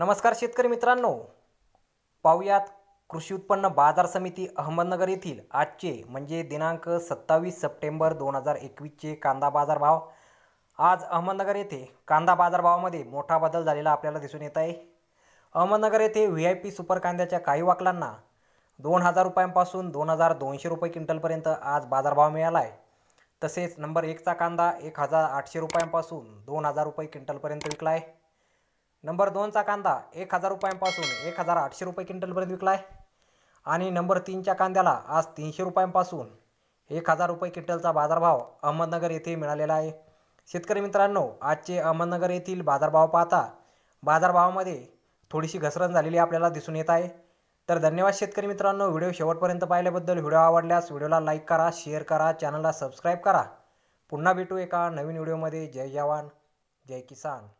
नमस्कार शेतकरी मित्रांनो पाहुयात कृषी उत्पन्न बाजार समिती अहमदनगर येथील आजचे म्हणजे दिनांक सत्तावीस सप्टेंबर दोन हजार एकवीसचे कांदा बाजारभाव आज अहमदनगर येथे कांदा बाजारभावामध्ये मोठा बदल झालेला आपल्याला दिसून येत आहे अहमदनगर येथे व्ही आय पी सुपर कांद्याच्या काही वाकलांना दोन हजार रुपयांपासून दोन हजार दोनशे रुपये क्विंटलपर्यंत आज बाजारभाव मिळाला आहे तसेच नंबर एकचा कांदा एक हजार आठशे रुपयांपासून दोन हजार रुपये क्विंटलपर्यंत विकला आहे नंबर दोनचा कांदा एक हजार रुपयांपासून एक हजार आठशे रुपये क्विंटलपर्यंत विकला आहे आणि नंबर तीनच्या कांद्याला आज तीनशे रुपयांपासून एक हजार रुपये क्विंटलचा बाजारभाव अहमदनगर येथे मिळालेला आहे शेतकरी मित्रांनो आजचे अहमदनगर येथील बाजारभाव पाहता बाजारभावामध्ये थोडीशी घसरण झालेली आपल्याला दिसून येत आहे तर धन्यवाद शेतकरी मित्रांनो व्हिडिओ शेवटपर्यंत पाहिल्याबद्दल व्हिडिओ आवडल्यास व्हिडिओला लाईक करा शेअर करा चॅनलला सबस्क्राईब करा पुन्हा भेटू एका नवीन व्हिडिओमध्ये जय जवान जय किसान